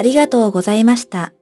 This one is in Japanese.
ありがとうございました。